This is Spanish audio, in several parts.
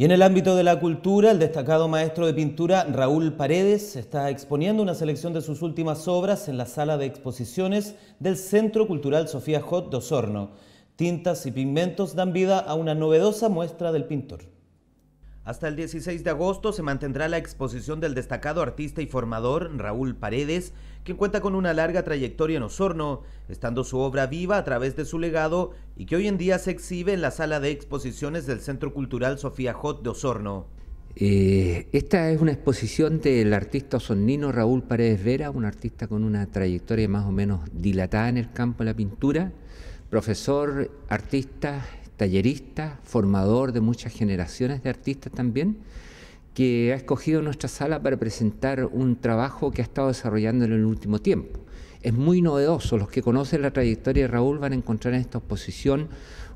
Y en el ámbito de la cultura, el destacado maestro de pintura Raúl Paredes está exponiendo una selección de sus últimas obras en la sala de exposiciones del Centro Cultural Sofía Hot de Osorno. Tintas y pigmentos dan vida a una novedosa muestra del pintor. Hasta el 16 de agosto se mantendrá la exposición del destacado artista y formador Raúl Paredes, quien cuenta con una larga trayectoria en Osorno, estando su obra viva a través de su legado y que hoy en día se exhibe en la sala de exposiciones del Centro Cultural Sofía Hot de Osorno. Eh, esta es una exposición del artista sonnino Raúl Paredes Vera, un artista con una trayectoria más o menos dilatada en el campo de la pintura, profesor, artista, tallerista, formador de muchas generaciones de artistas también, que ha escogido nuestra sala para presentar un trabajo que ha estado desarrollando en el último tiempo es muy novedoso. Los que conocen la trayectoria de Raúl van a encontrar en esta exposición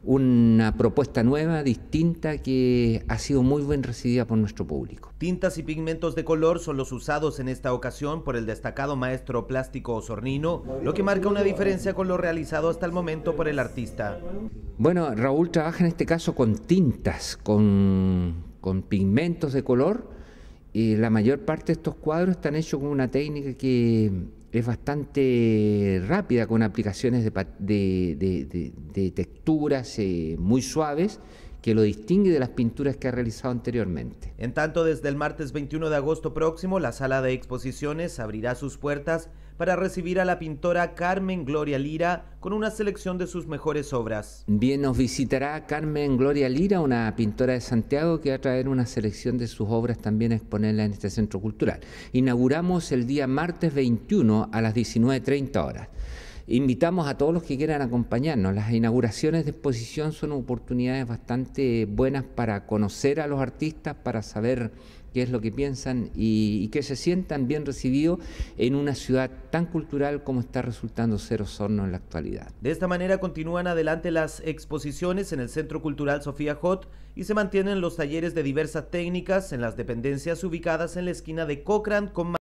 una propuesta nueva, distinta, que ha sido muy bien recibida por nuestro público. Tintas y pigmentos de color son los usados en esta ocasión por el destacado maestro plástico osornino, lo que marca una diferencia con lo realizado hasta el momento por el artista. Bueno, Raúl trabaja en este caso con tintas, con, con pigmentos de color, y la mayor parte de estos cuadros están hechos con una técnica que es bastante rápida con aplicaciones de, texturas eh, muy suaves que lo distingue de las pinturas que ha realizado anteriormente. En tanto, desde el martes 21 de agosto próximo, la sala de exposiciones abrirá sus puertas para recibir a la pintora Carmen Gloria Lira con una selección de sus mejores obras. Bien, nos visitará Carmen Gloria Lira, una pintora de Santiago que va a traer una selección de sus obras también a exponerla en este centro cultural. Inauguramos el día martes 21 a las 19.30 horas. Invitamos a todos los que quieran acompañarnos. Las inauguraciones de exposición son oportunidades bastante buenas para conocer a los artistas, para saber qué es lo que piensan y, que se sientan bien recibidos en una ciudad tan cultural como está resultando ser Osorno en la actualidad. De esta manera continúan adelante las exposiciones en el Centro Cultural Sofía Hot y se mantienen los talleres de diversas técnicas en las dependencias ubicadas en la esquina de Cochrane con